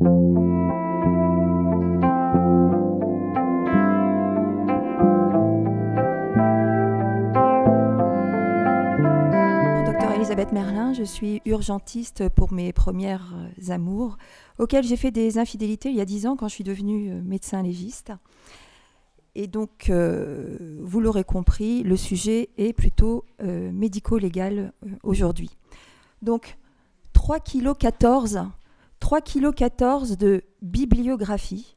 Docteur Elisabeth Merlin, je suis urgentiste pour mes premières euh, amours, auxquelles j'ai fait des infidélités il y a dix ans quand je suis devenue euh, médecin légiste. Et donc, euh, vous l'aurez compris, le sujet est plutôt médico-légal aujourd'hui. Donc, 3,14 kg 3,14 kg de bibliographie,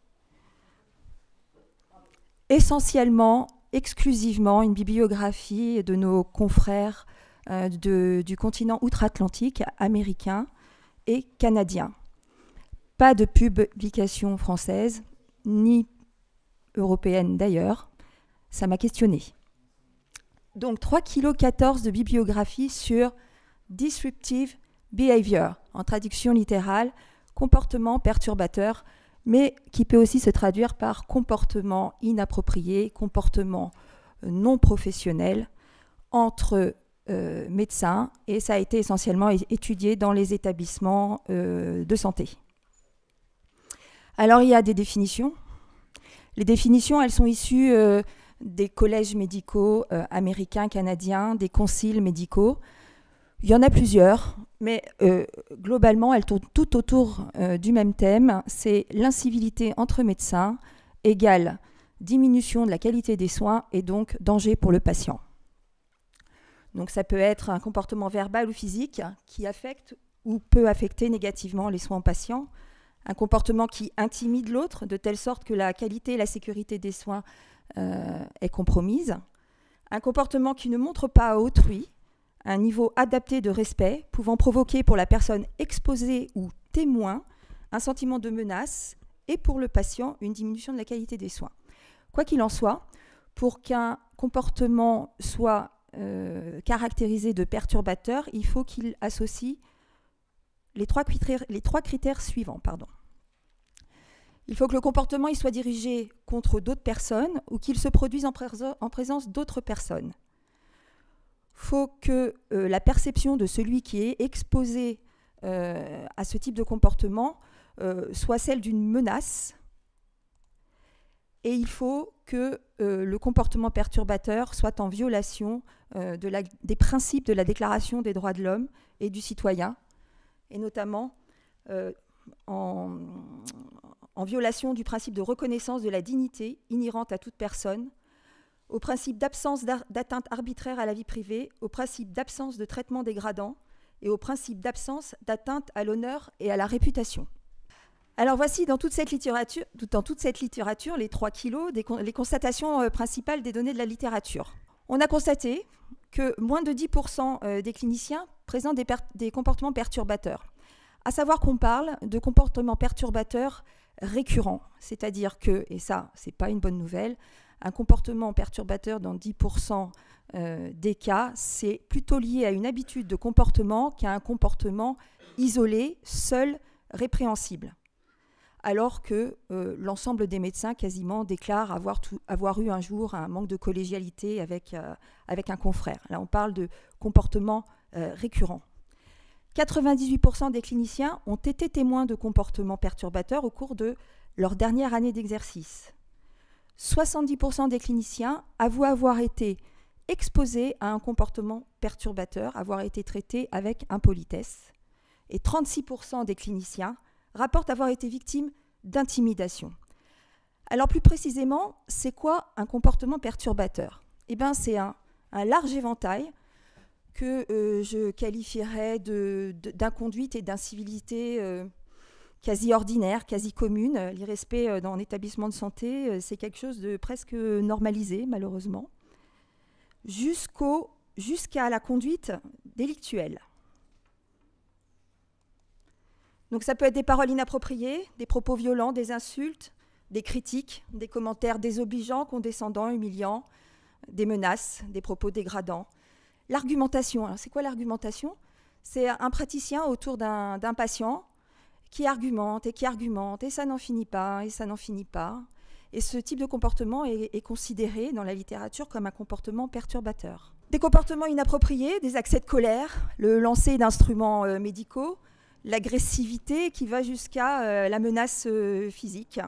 essentiellement, exclusivement une bibliographie de nos confrères euh, du continent outre-Atlantique, américain et canadien. Pas de publication française, ni européenne d'ailleurs. Ça m'a questionné. Donc 3,14 kg de bibliographie sur Disruptive Behavior, en traduction littérale, comportement perturbateur, mais qui peut aussi se traduire par comportement inapproprié, comportement euh, non professionnel entre euh, médecins, et ça a été essentiellement étudié dans les établissements euh, de santé. Alors il y a des définitions. Les définitions, elles sont issues des collèges médicaux américains, canadiens, des conciles médicaux. Il y en a plusieurs, mais euh, globalement, elles tournent tout autour euh, du même thème. C'est l'incivilité entre médecins égale diminution de la qualité des soins et donc danger pour le patient. Donc ça peut être un comportement verbal ou physique qui affecte ou peut affecter négativement les soins aux patients, un comportement qui intimide l'autre de telle sorte que la qualité et la sécurité des soins euh, est compromise, un comportement qui ne montre pas à autrui un niveau adapté de respect pouvant provoquer pour la personne exposée ou témoin un sentiment de menace et pour le patient une diminution de la qualité des soins. Quoi qu'il en soit, pour qu'un comportement soit euh, caractérisé de perturbateur, il faut qu'il associe les trois critères, suivants. Il faut que le comportement il soit dirigé contre d'autres personnes ou qu'il se produise en présence d'autres personnes faut que euh, la perception de celui qui est exposé euh, à ce type de comportement euh, soit celle d'une menace. Et il faut que le comportement perturbateur soit en violation des principes de la Déclaration des droits de l'homme et du citoyen, et notamment en violation du principe de reconnaissance de la dignité inhérente à toute personne, au principe d'absence d'atteinte arbitraire à la vie privée, au principe d'absence de traitement dégradant et au principe d'absence d'atteinte à l'honneur et à la réputation. Alors voici dans toute cette littérature, toute cette littérature les 3 kilos, les constatations euh, principales des données de la littérature. On a constaté que moins de 10% euh, des cliniciens présentent des, comportements perturbateurs. À savoir qu'on parle de comportements perturbateurs récurrents, c'est-à-dire que, et ça ce c'est pas une bonne nouvelle, un comportement perturbateur dans 10% euh, des cas, c'est plutôt lié à une habitude de comportement qu'à un comportement isolé, seul, répréhensible. Alors que euh, l'ensemble des médecins quasiment déclarent avoir, eu un jour un manque de collégialité avec, euh, avec un confrère. Là, on parle de comportement récurrent. 98% des cliniciens ont été témoins de comportements perturbateurs au cours de leur dernière année d'exercice. 70% des cliniciens avouent avoir été exposés à un comportement perturbateur, avoir été traités avec impolitesse. Et 36% des cliniciens rapportent avoir été victimes d'intimidation. Alors plus précisément, c'est quoi un comportement perturbateur Eh bien c'est un, large éventail que euh, je qualifierais d'inconduite et d'incivilité. Euh, quasi ordinaire, quasi commune. Euh, l'irrespect euh, dans un établissement de santé, euh, c'est quelque chose de presque normalisé, malheureusement, jusqu'à la conduite délictuelle. Donc ça peut être des paroles inappropriées, des propos violents, des insultes, des critiques, des commentaires désobligeants, condescendants, humiliants, des menaces, des propos dégradants. L'argumentation, c'est quoi l'argumentation C'est un praticien autour d'un patient qui argumente et qui argumente, et ça n'en finit pas, et ça n'en finit pas. Et ce type de comportement est, considéré dans la littérature comme un comportement perturbateur. Des comportements inappropriés, des accès de colère, le lancer d'instruments euh, médicaux, l'agressivité qui va jusqu'à euh, la menace euh, physique,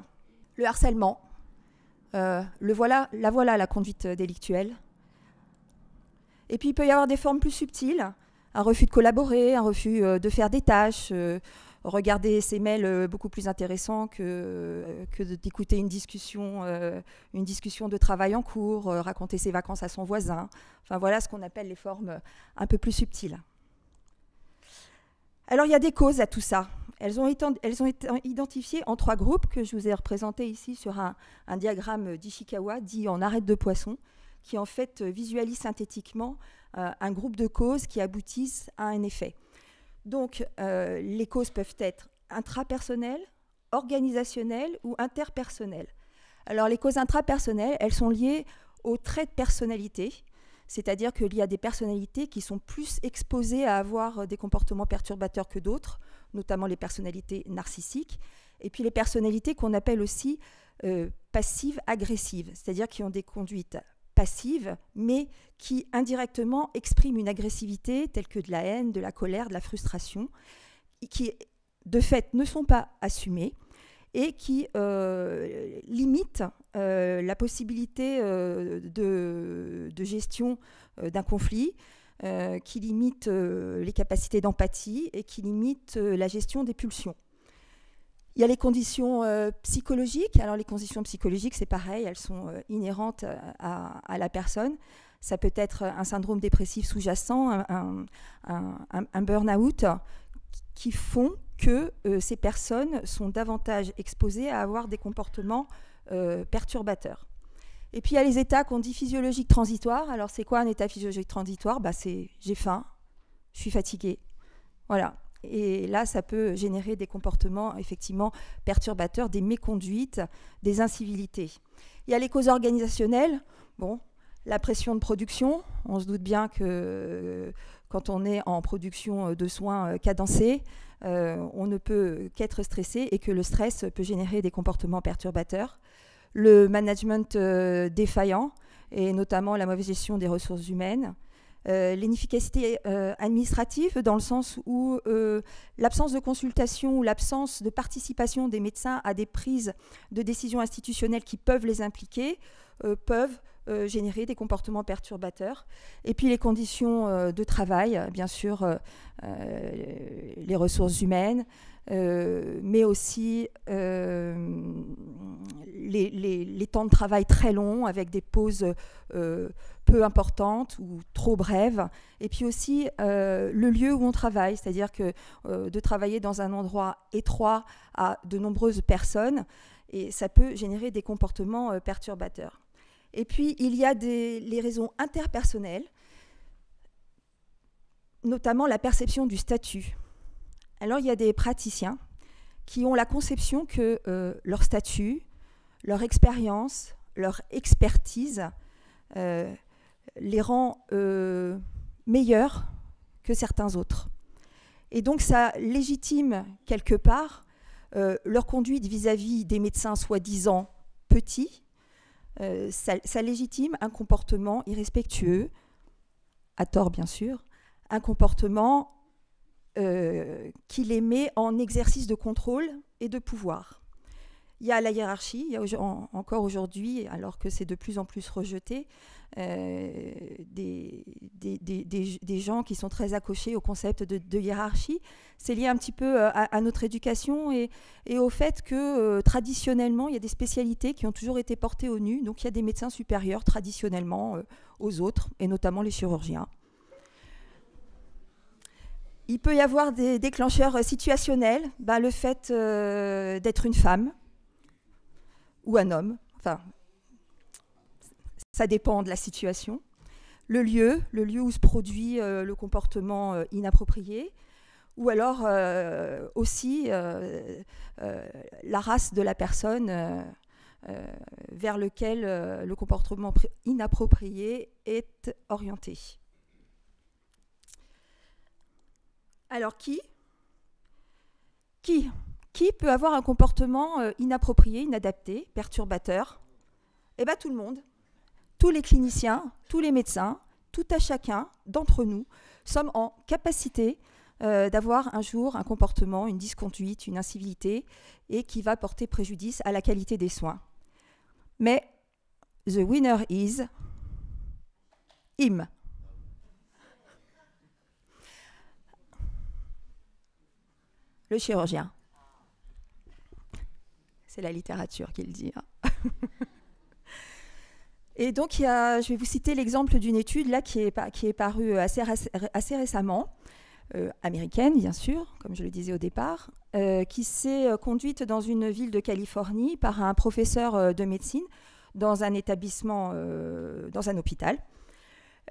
le harcèlement, le voilà, la voilà la conduite délictuelle. Et puis il peut y avoir des formes plus subtiles, un refus de collaborer, un refus de faire des tâches, regarder ses mails euh, beaucoup plus intéressant que, euh, d'écouter une discussion, euh, une discussion de travail en cours, raconter ses vacances à son voisin. Enfin voilà ce qu'on appelle les formes un peu plus subtiles. Alors il y a des causes à tout ça. Elles ont, été, identifiées en trois groupes que je vous ai représentés ici sur un, diagramme d'Ishikawa dit en arête de poisson, qui en fait visualise synthétiquement un groupe de causes qui aboutissent à un effet. Donc, euh, les causes peuvent être intrapersonnelles, organisationnelles ou interpersonnelles. Alors, les causes intrapersonnelles, elles sont liées aux traits de personnalité, c'est-à-dire qu'il y a des personnalités qui sont plus exposées à avoir euh, des comportements perturbateurs que d'autres, notamment les personnalités narcissiques, et puis les personnalités qu'on appelle aussi euh, passives-agressives, c'est-à-dire qui ont des conduites passive, mais qui indirectement expriment une agressivité telle que de la haine, de la colère, de la frustration, qui de fait ne sont pas assumées et qui euh, limitent euh, la possibilité euh, de, de, gestion d'un conflit, qui limitent les capacités d'empathie et qui limitent la gestion des pulsions. Il y a les conditions euh, psychologiques. Alors les conditions psychologiques, c'est pareil, elles sont euh, inhérentes euh, à, la personne. Ça peut être un syndrome dépressif sous-jacent, un, burn-out, qui font que ces personnes sont davantage exposées à avoir des comportements perturbateurs. Et puis il y a les états qu'on dit physiologiques transitoires. Alors c'est quoi un état physiologique transitoire bah, C'est j'ai faim, je suis fatigué, Voilà, et là, ça peut générer des comportements effectivement perturbateurs, des méconduites, des incivilités. Il y a les causes organisationnelles. Bon, la pression de production, on se doute bien que euh, quand on est en production euh, de soins euh, cadencés, on ne peut qu'être stressé et que le stress peut générer des comportements perturbateurs. Le management défaillant et notamment la mauvaise gestion des ressources humaines, euh, l'inefficacité euh, administrative dans le sens où euh, l'absence de consultation ou l'absence de participation des médecins à des prises de décisions institutionnelles qui peuvent les impliquer peuvent euh, générer des comportements perturbateurs. Et puis les conditions euh, de travail, bien sûr, euh, les ressources humaines, mais aussi les, temps de travail très longs avec des pauses peu importantes ou trop brèves. Et puis aussi le lieu où on travaille, c'est-à-dire que de travailler dans un endroit étroit à de nombreuses personnes, et ça peut générer des comportements perturbateurs. Et puis, il y a des, les raisons interpersonnelles, notamment la perception du statut. Alors, il y a des praticiens qui ont la conception que euh, leur statut, leur expérience, leur expertise euh, les rend euh, meilleurs que certains autres. Et donc ça légitime quelque part leur conduite vis à -vis des médecins soi-disant petits euh, ça, légitime un comportement irrespectueux, à tort bien sûr, un comportement euh, qui les met en exercice de contrôle et de pouvoir. Il y a la hiérarchie, il y a encore aujourd'hui, alors que c'est de plus en plus rejeté, euh, des, des, gens qui sont très accrochés au concept de, hiérarchie. C'est lié un petit peu euh, à, notre éducation et, et, au fait que euh, traditionnellement, il y a des spécialités qui ont toujours été portées au nu. Donc il y a des médecins supérieurs traditionnellement aux autres, et notamment les chirurgiens. Il peut y avoir des déclencheurs situationnels, ben, le fait d'être une femme ou un homme, enfin ça dépend de la situation. Le lieu, le lieu où se produit euh, le comportement euh, inapproprié. Ou alors euh, aussi la race de la personne vers lequel le comportement inapproprié est orienté. Alors qui Qui Qui peut avoir un comportement inapproprié, inadapté, perturbateur Eh bien tout le monde tous les cliniciens, tous les médecins, tout à chacun d'entre nous sommes en capacité euh, d'avoir un jour un comportement, une disconduite, une incivilité, et qui va porter préjudice à la qualité des soins. Mais the winner is him. Le chirurgien. C'est la littérature qui le dit. Hein. Et donc, il y je vais vous citer l'exemple d'une étude là qui est, qui est parue euh, assez, récemment, euh, américaine bien sûr, comme je le disais au départ, euh, qui s'est conduite dans une ville de Californie par un professeur de médecine dans un établissement, dans un hôpital.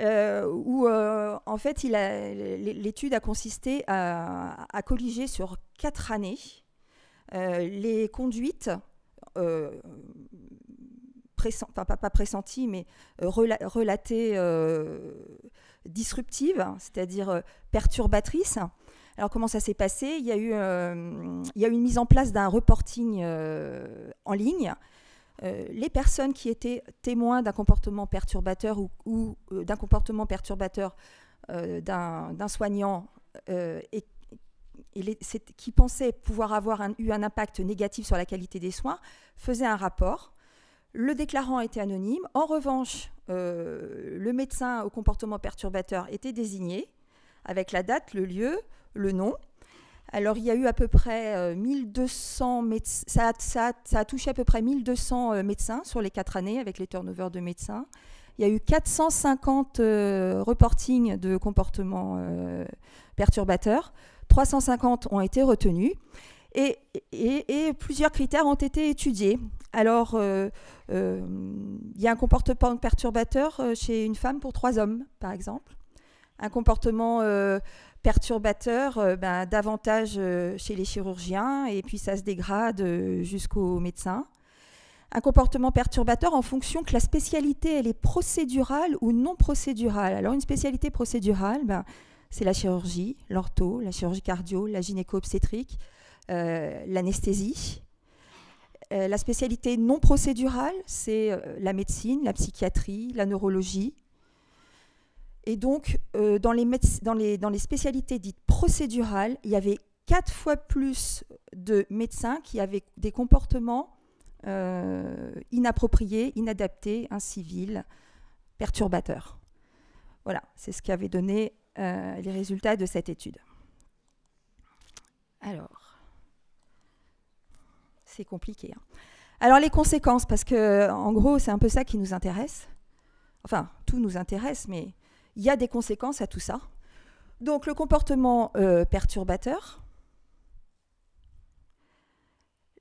où en fait l'étude a, consisté à, colliger sur quatre années les conduites pas, pas, pressentie, mais euh, relaté relatée euh, disruptive, c'est-à-dire euh, perturbatrice. Alors comment ça s'est passé il y, a eu, il une mise en place d'un reporting en ligne. les personnes qui étaient témoins d'un comportement perturbateur ou, d'un comportement perturbateur d'un soignant et, qui pensaient pouvoir avoir eu un impact négatif sur la qualité des soins faisaient un rapport le déclarant était anonyme. En revanche, euh, le médecin au comportement perturbateur était désigné avec la date, le lieu, le nom. Alors il y a eu à peu près 1200 euh, médecins, ça, a touché à peu près 1200 euh, médecins sur les quatre années avec les turnovers de médecins. Il y a eu 450 reportings de comportements perturbateurs, 350 ont été retenus. Et, plusieurs critères ont été étudiés. Alors, euh, euh, il y a un comportement perturbateur euh, chez une femme pour trois hommes, par exemple. Un comportement perturbateur ben, davantage chez les chirurgiens et puis ça se dégrade jusqu'aux médecins. Un comportement perturbateur en fonction que la spécialité, elle est procédurale ou non procédurale. Alors, une spécialité procédurale, ben, c'est la chirurgie, l'ortho, la chirurgie cardio, la gynéco-obstétrique, euh, l'anesthésie. Euh, la spécialité non procédurale, c'est euh, la médecine, la psychiatrie, la neurologie. Et donc, dans, les spécialités dites procédurales, il y avait quatre fois plus de médecins qui avaient des comportements inappropriés, inadaptés, inciviles, perturbateurs. Voilà, c'est ce qui avait donné les résultats de cette étude. Alors c'est compliqué. Hein. Alors les conséquences, parce que en gros, c'est un peu ça qui nous intéresse. Enfin, tout nous intéresse, mais il y a des conséquences à tout ça. Donc le comportement euh, perturbateur,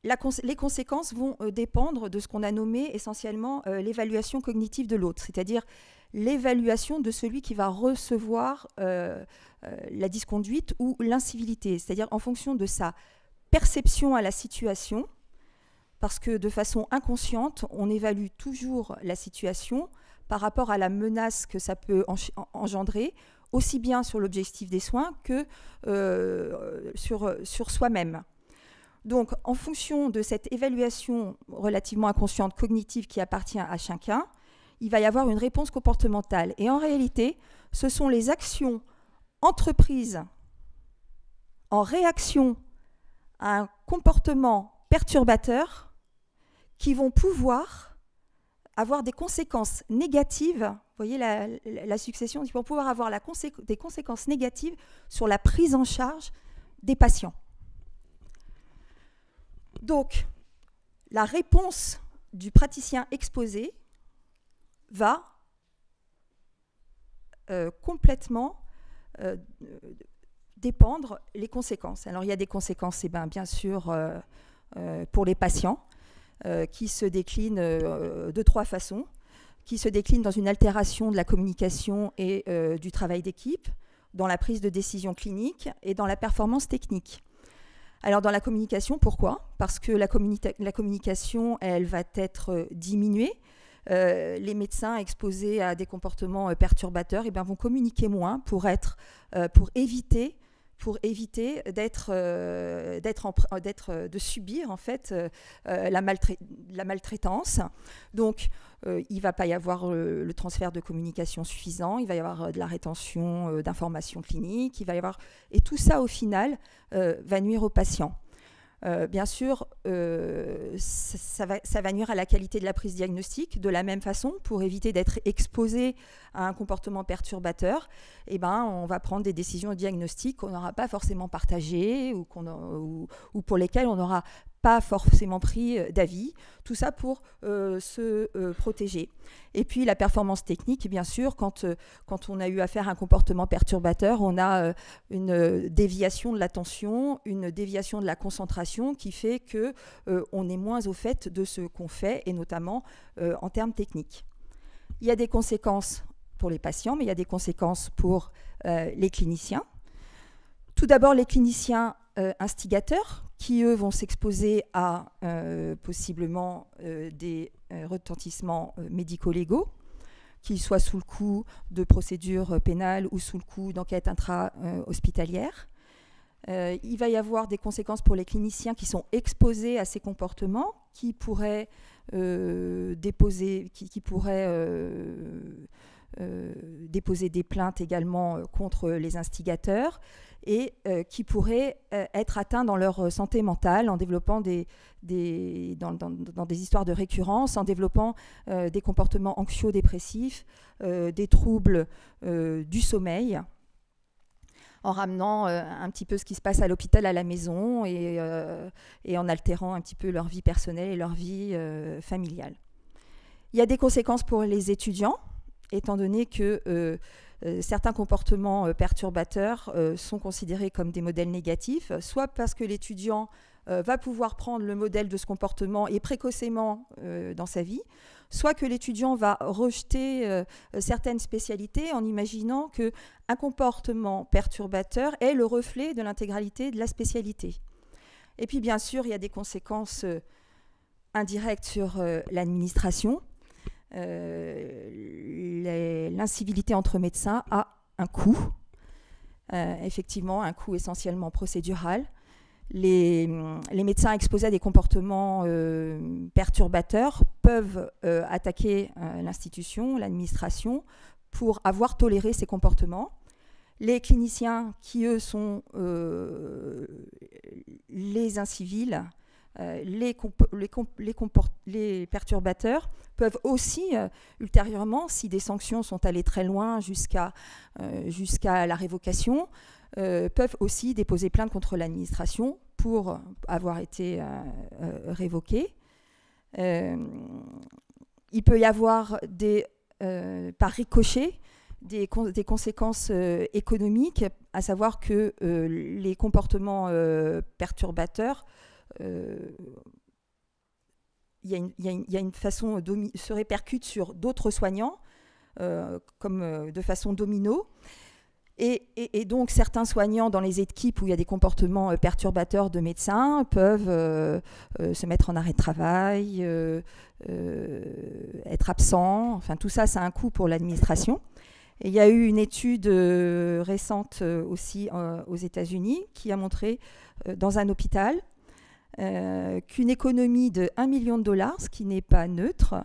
les conséquences vont euh, dépendre de ce qu'on a nommé essentiellement euh, l'évaluation cognitive de l'autre, c'est-à-dire l'évaluation de celui qui va recevoir la disconduite ou l'incivilité, c'est-à-dire en fonction de sa perception à la situation, parce que de façon inconsciente, on évalue toujours la situation par rapport à la menace que ça peut engendrer, aussi bien sur l'objectif des soins que euh, sur, sur soi-même. Donc, en fonction de cette évaluation relativement inconsciente cognitive qui appartient à chacun, il va y avoir une réponse comportementale. Et en réalité, ce sont les actions entreprises en réaction à un comportement perturbateur qui vont pouvoir avoir des conséquences négatives. Vous voyez la, succession, qui vont pouvoir avoir des conséquences négatives sur la prise en charge des patients. Donc, la réponse du praticien exposé va euh, complètement euh, dépendre les conséquences. Alors il y a des conséquences, eh bien, bien sûr, euh, pour les patients, euh, qui se décline euh, de trois façons, qui se décline dans une altération de la communication et euh, du travail d'équipe, dans la prise de décision clinique et dans la performance technique. Alors dans la communication, pourquoi Parce que la, communication, elle va être diminuée. les médecins exposés à des comportements perturbateurs eh vont communiquer moins pour, pour éviter pour éviter d'être, euh, d'être, euh, euh, de subir en fait la, maltraitance. Donc, il va pas y avoir le transfert de communication suffisant, il va y avoir de la rétention d'informations cliniques, il va y avoir et tout ça au final va nuire aux patients. Euh, bien sûr, euh, ça, va, nuire à la qualité de la prise diagnostique. De la même façon, pour éviter d'être exposé à un comportement perturbateur, eh ben, on va prendre des décisions diagnostiques qu'on n'aura pas forcément partagées ou, qu'on ou, pour lesquelles on n'aura pas forcément pris euh, d'avis, tout ça pour euh, se euh, protéger. Et puis la performance technique, bien sûr, quand, quand on a eu affaire à un comportement perturbateur, on a une déviation de l'attention, une déviation de la concentration qui fait que on est moins au fait de ce qu'on fait, et notamment en termes techniques. Il y a des conséquences pour les patients, mais il y a des conséquences pour les cliniciens. Tout d'abord, les cliniciens euh, instigateurs qui, eux, vont s'exposer à euh, possiblement euh, des retentissements médico-légaux, qu'ils soient sous le coup de procédures pénales ou sous le coup d'enquêtes intra-hospitalières. il va y avoir des conséquences pour les cliniciens qui sont exposés à ces comportements, qui pourraient déposer, qui, déposer des plaintes également contre les instigateurs et euh, qui pourraient euh, être atteints dans leur euh, santé mentale en développant des, dans, des histoires de récurrence, en développant des comportements anxio-dépressifs, des troubles du sommeil en ramenant un petit peu ce qui se passe à l'hôpital à la maison et, et, en altérant un petit peu leur vie personnelle et leur vie familiale. Il y a des conséquences pour les étudiants, étant donné que euh, certains comportements euh, perturbateurs euh, sont considérés comme des modèles négatifs, soit parce que l'étudiant va pouvoir prendre le modèle de ce comportement et précocement dans sa vie, soit que l'étudiant va rejeter certaines spécialités en imaginant que un comportement perturbateur est le reflet de l'intégralité de la spécialité. Et puis bien sûr, il y a des conséquences indirectes sur l'administration. Euh, l'incivilité entre médecins a un coût, euh, effectivement un coût essentiellement procédural. Les, médecins exposés à des comportements euh, perturbateurs peuvent attaquer l'institution, l'administration, pour avoir toléré ces comportements. Les cliniciens, qui eux sont les incivils, euh, les, perturbateurs peuvent aussi, euh, ultérieurement, si des sanctions sont allées très loin jusqu'à euh, la révocation, peuvent aussi déposer plainte contre l'administration pour avoir été révoqués. il peut y avoir des, par ricochet des, conséquences économiques, à savoir que les comportements perturbateurs il euh, y, a une façon se répercute sur d'autres soignants, euh, comme euh, de façon domino. Et, donc certains soignants dans les équipes où il y a des comportements perturbateurs de médecins peuvent se mettre en arrêt de travail, être absents. Enfin tout ça, ça a un coût pour l'administration. Et il y a eu une étude récente aussi aux États-Unis qui a montré dans un hôpital euh, qu'une économie de 1 million de dollars, ce qui n'est pas neutre,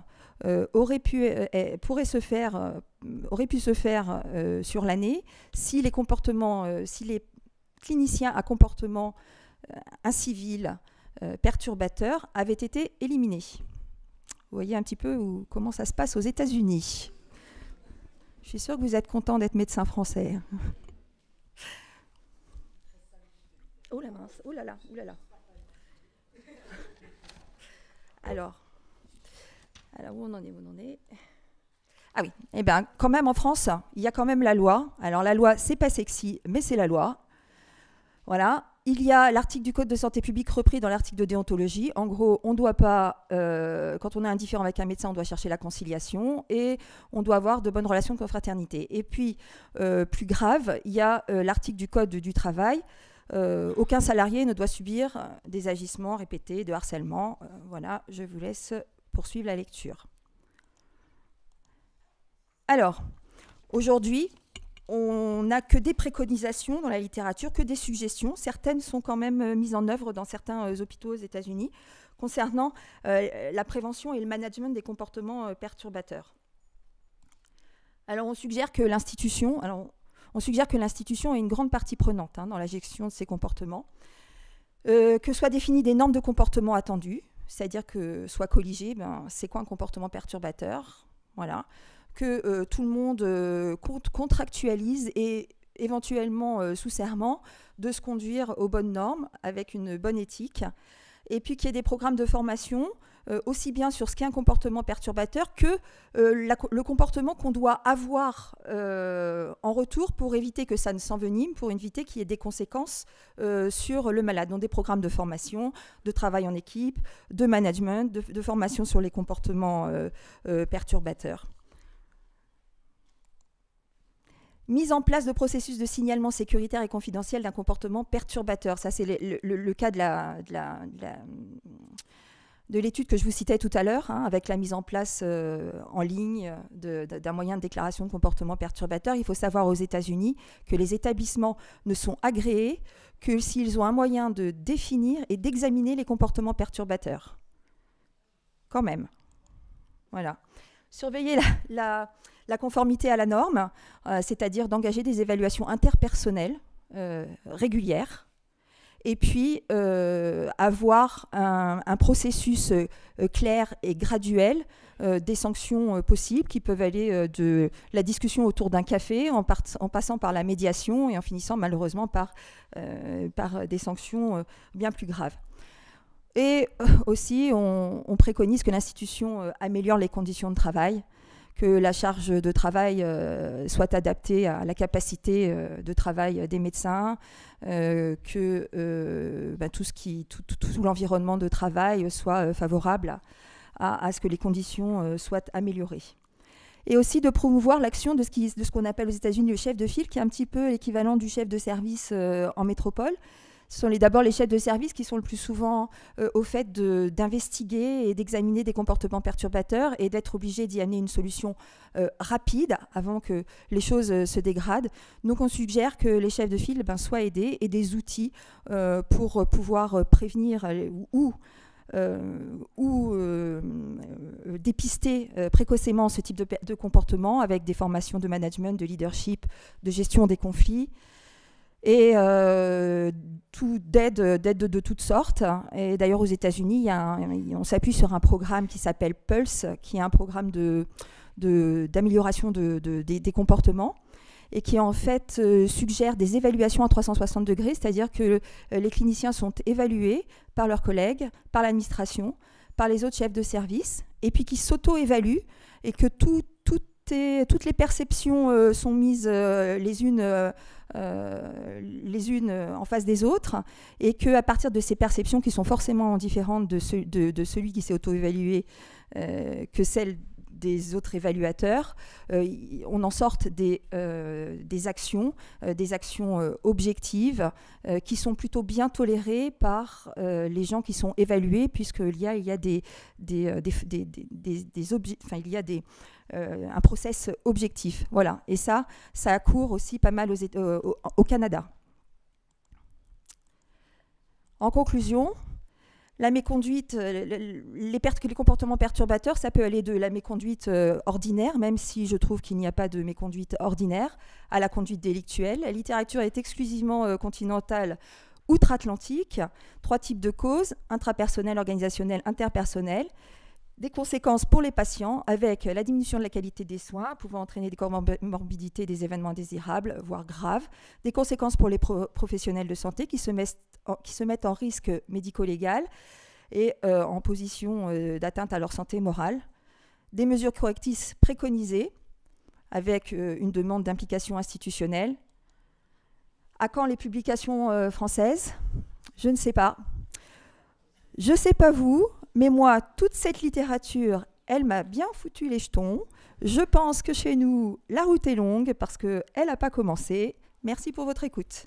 euh, aurait pu, euh, eh, pourrait se faire, aurait pu se faire sur l'année si les comportements, si les cliniciens à comportement incivil perturbateur avaient été éliminés. Vous voyez un petit peu où, comment ça se passe aux États-Unis. Je suis sûre que vous êtes content d'être médecin français. Oh la mince, oh là là, oh là là. Alors, où on en est, où en Ah oui, eh bien, quand même en France, il y a quand même la loi. Alors la loi, c'est pas sexy, mais c'est la loi. Voilà. Il y a l'article du Code de santé publique repris dans l'article de déontologie. En gros, on doit pas, euh, quand on est indifférent avec un médecin, on doit chercher la conciliation et on doit avoir de bonnes relations de confraternité. Et puis, euh, plus grave, il y a euh, l'article du Code du travail euh, aucun salarié ne doit subir euh, des agissements répétés, de harcèlement. Euh, voilà, je vous laisse poursuivre la lecture. Alors, aujourd'hui, on n'a que des préconisations dans la littérature, que des suggestions. Certaines sont quand même mises en œuvre dans certains hôpitaux aux États-Unis concernant la prévention et le management des comportements perturbateurs. Alors on suggère que l'institution, alors on suggère que l'institution ait une grande partie prenante hein, dans la gestion de ces comportements, euh, que soient définies des normes de comportement attendues, c'est-à-dire que soit colligé, ben, c'est quoi un comportement perturbateur, voilà, que euh, tout le monde euh, contractualise et éventuellement sous serment de se conduire aux bonnes normes avec une bonne éthique, et puis qu'il y ait des programmes de formation euh, aussi bien sur ce qu'est un comportement perturbateur que euh, le comportement qu'on doit avoir euh, en retour pour éviter que ça ne s'envenime, pour éviter qu'il y ait des conséquences sur le malade. Donc des programmes de formation, de travail en équipe, de management, de, formation sur les comportements perturbateurs. Mise en place de processus de signalement sécuritaire et confidentiel d'un comportement perturbateur. Ça, c'est le, cas de la de l'étude que je vous citais tout à l'heure, hein, avec la mise en place euh, en ligne euh, d'un moyen de déclaration de comportement perturbateur, il faut savoir aux États-Unis que les établissements ne sont agréés que s'ils ont un moyen de définir et d'examiner les comportements perturbateurs. Quand même. Voilà. Surveiller la, conformité à la norme, euh, c'est-à-dire d'engager des évaluations interpersonnelles régulières et puis euh, avoir un, processus euh, clair et graduel euh, des sanctions possibles qui peuvent aller de la discussion autour d'un café en, passant par la médiation et en finissant malheureusement par, des sanctions bien plus graves. Et aussi, on préconise que l'institution améliore les conditions de travail que la charge de travail euh, soit adaptée à la capacité euh, de travail des médecins, euh, que bah, tout, ce qui, l'environnement de travail soit favorable à, ce que les conditions soient améliorées et aussi de promouvoir l'action de ce qu'on appelle aux États-Unis le chef de file, qui est un petit peu l'équivalent du chef de service en métropole, ce sont d'abord les chefs de service qui sont le plus souvent euh, au fait d'investiguer et d'examiner des comportements perturbateurs et d'être obligés d'y amener une solution euh, rapide avant que les choses euh, se dégradent. Donc on suggère que les chefs de file ben, soient aidés et des outils pour pouvoir prévenir ou... dépister précocement ce type de, comportement avec des formations de management, de leadership, de gestion des conflits, et euh, tout, d'aide, d'aide de, toutes sortes. Et d'ailleurs, aux États-Unis, on s'appuie sur un programme qui s'appelle Pulse, qui est un programme de, d'amélioration des, comportements et qui en fait euh, suggère des évaluations à 360 degrés, c'est-à-dire que euh, les cliniciens sont évalués par leurs collègues, par l'administration, par les autres chefs de service, et puis qui s'auto-évaluent et que tout toutes les perceptions euh, sont mises euh, les unes euh, les unes en face des autres et que à partir de ces perceptions qui sont forcément différentes de, de, celui qui s'est auto-évalué que celles des autres évaluateurs, on en sorte des, des actions, des actions objectives qui sont plutôt bien tolérées par les gens qui sont évalués puisqu'il y a, il y a des, des, des, des, des, il y a des euh, un process objectif. Voilà. Et ça, ça court aussi pas mal euh, au, Canada. En conclusion, la méconduite, euh, les, comportements perturbateurs, ça peut aller de la méconduite ordinaire, même si je trouve qu'il n'y a pas de méconduite ordinaire, à la conduite délictuelle. La littérature est exclusivement continentale outre-Atlantique. Trois types de causes, intrapersonnelle, organisationnelle, interpersonnelle des conséquences pour les patients avec la diminution de la qualité des soins, pouvant entraîner des comorbidités, des événements désirables, voire graves, des conséquences pour les professionnels de santé qui se, mettent en, risque médico-légal et euh, en position euh, d'atteinte à leur santé morale, des mesures correctrices préconisées avec euh, une demande d'implication institutionnelle. À quand les publications françaises Je ne sais pas. Je ne sais pas vous, mais moi, toute cette littérature, elle m'a bien foutu les jetons. Je pense que chez nous, la route est longue parce qu'elle n'a pas commencé. Merci pour votre écoute.